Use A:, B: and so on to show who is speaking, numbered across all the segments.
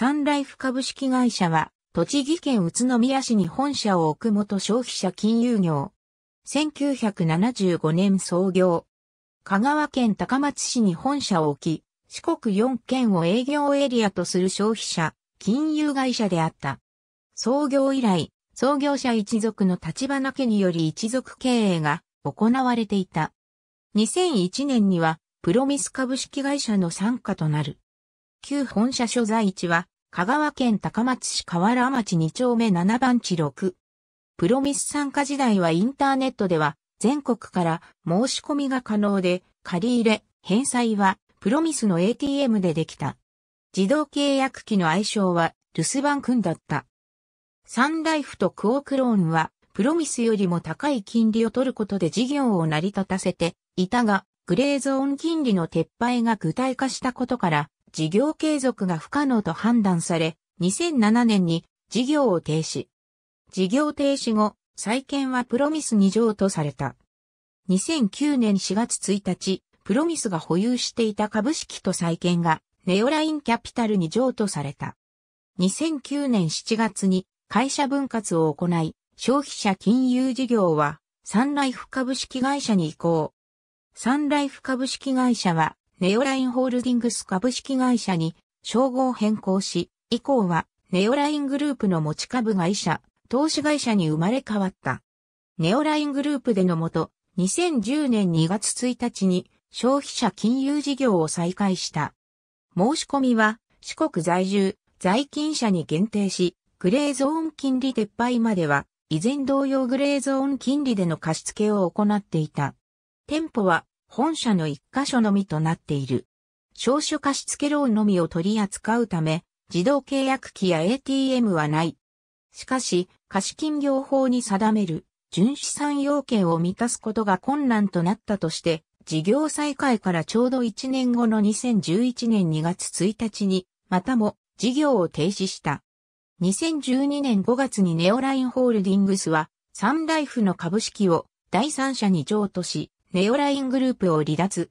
A: サンライフ株式会社は、栃木県宇都宮市に本社を置く元消費者金融業。1975年創業。香川県高松市に本社を置き、四国4県を営業エリアとする消費者、金融会社であった。創業以来、創業者一族の立花家により一族経営が行われていた。2001年には、プロミス株式会社の傘下となる。旧本社所在地は、香川県高松市河原町2丁目7番地6。プロミス参加時代はインターネットでは、全国から申し込みが可能で、借り入れ、返済は、プロミスの ATM でできた。自動契約機の愛称は、留守番君だった。サンライフとクオークローンは、プロミスよりも高い金利を取ることで事業を成り立たせていたが、グレーゾーン金利の撤廃が具体化したことから、事業継続が不可能と判断され、2007年に事業を停止。事業停止後、再建はプロミス2譲とされた。2009年4月1日、プロミスが保有していた株式と再建が、ネオラインキャピタルに譲渡された。2009年7月に会社分割を行い、消費者金融事業はサンライフ株式会社に移行。サンライフ株式会社はネオラインホールディングス株式会社に称号変更し、以降はネオライングループの持ち株会社、投資会社に生まれ変わった。ネオライングループでのもと、2010年2月1日に消費者金融事業を再開した。申し込みは四国在住、在勤者に限定し、グレーゾーン金利撤廃までは、以前同様グレーゾーン金利での貸付を行っていた。店舗は本社の一箇所のみとなっている。少書貸付ローンのみを取り扱うため、自動契約機や ATM はない。しかし、貸金業法に定める、純資産要件を満たすことが困難となったとして、事業再開からちょうど1年後の2011年2月1日に、またも事業を停止した。2012年5月にネオラインホールディングスは、サンライフの株式を第三者に譲渡し、ネオライングループを離脱。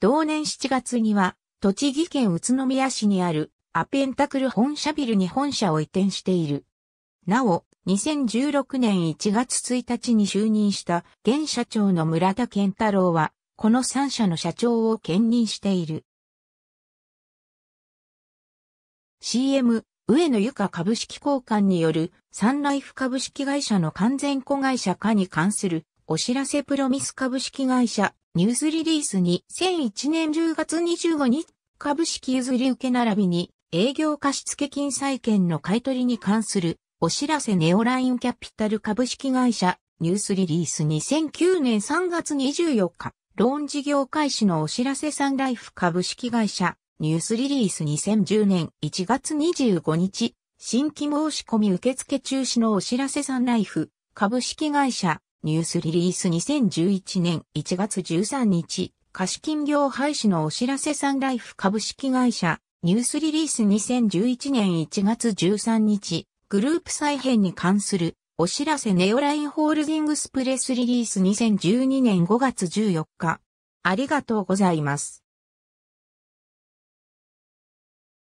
A: 同年7月には、栃木県宇都宮市にあるアペンタクル本社ビルに本社を移転している。なお、2016年1月1日に就任した現社長の村田健太郎は、この3社の社長を兼任している。CM、上野由香株式交換によるサンライフ株式会社の完全子会社化に関するお知らせプロミス株式会社、ニュースリリースに2001年10月25日、株式譲り受け並びに、営業貸付金債券の買取に関する、お知らせネオラインキャピタル株式会社、ニュースリリース2009年3月24日、ローン事業開始のお知らせサンライフ株式会社、ニュースリリース2010年1月25日、新規申し込み受付中止のお知らせサンライフ株式会社、ニュースリリース2011年1月13日、貸金業廃止のお知らせサンライフ株式会社、ニュースリリース2011年1月13日、グループ再編に関するお知らせネオラインホールディングスプレスリリース2012年5月14日。ありがとうございます。